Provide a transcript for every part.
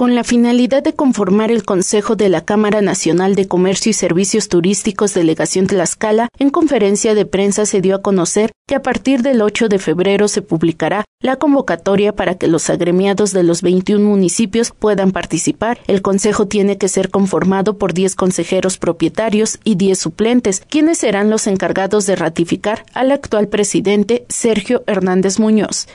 con la finalidad de conformar el Consejo de la Cámara Nacional de Comercio y Servicios Turísticos Delegación Tlaxcala, en conferencia de prensa se dio a conocer que a partir del 8 de febrero se publicará la convocatoria para que los agremiados de los 21 municipios puedan participar. El Consejo tiene que ser conformado por 10 consejeros propietarios y 10 suplentes, quienes serán los encargados de ratificar al actual presidente Sergio Hernández Muñoz.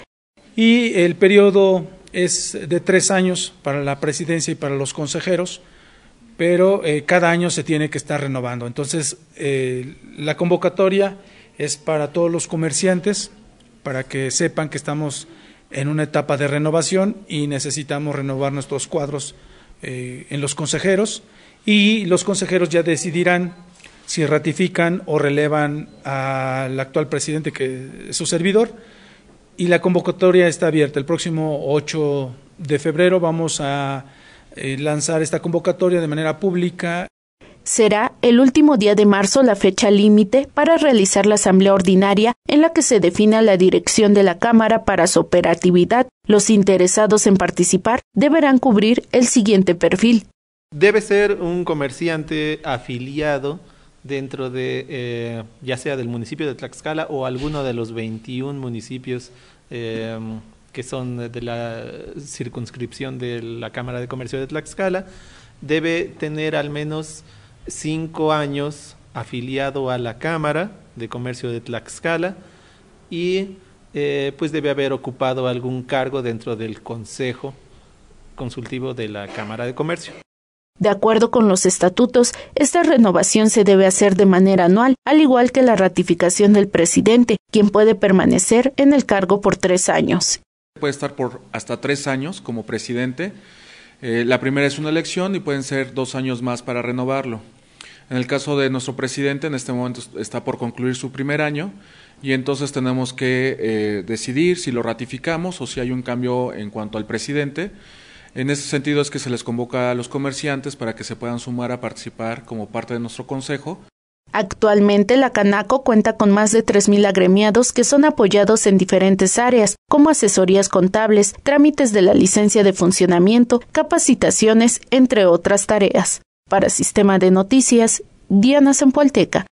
Y el periodo es de tres años para la presidencia y para los consejeros, pero eh, cada año se tiene que estar renovando. Entonces, eh, la convocatoria es para todos los comerciantes, para que sepan que estamos en una etapa de renovación y necesitamos renovar nuestros cuadros eh, en los consejeros y los consejeros ya decidirán si ratifican o relevan al actual presidente que es su servidor y la convocatoria está abierta. El próximo 8 de febrero vamos a eh, lanzar esta convocatoria de manera pública. Será el último día de marzo la fecha límite para realizar la asamblea ordinaria en la que se defina la dirección de la Cámara para su operatividad. Los interesados en participar deberán cubrir el siguiente perfil. Debe ser un comerciante afiliado dentro de, eh, ya sea del municipio de Tlaxcala o alguno de los 21 municipios em, que son de la circunscripción de la Cámara de Comercio de Tlaxcala, debe tener al menos cinco años afiliado a la Cámara de Comercio de Tlaxcala y eh, pues debe haber ocupado algún cargo dentro del Consejo Consultivo de la Cámara de Comercio. De acuerdo con los estatutos, esta renovación se debe hacer de manera anual, al igual que la ratificación del presidente, quien puede permanecer en el cargo por tres años. Puede estar por hasta tres años como presidente. Eh, la primera es una elección y pueden ser dos años más para renovarlo. En el caso de nuestro presidente, en este momento está por concluir su primer año y entonces tenemos que eh, decidir si lo ratificamos o si hay un cambio en cuanto al presidente. En ese sentido es que se les convoca a los comerciantes para que se puedan sumar a participar como parte de nuestro consejo. Actualmente la Canaco cuenta con más de 3.000 agremiados que son apoyados en diferentes áreas, como asesorías contables, trámites de la licencia de funcionamiento, capacitaciones, entre otras tareas. Para Sistema de Noticias, Diana Sempolteca.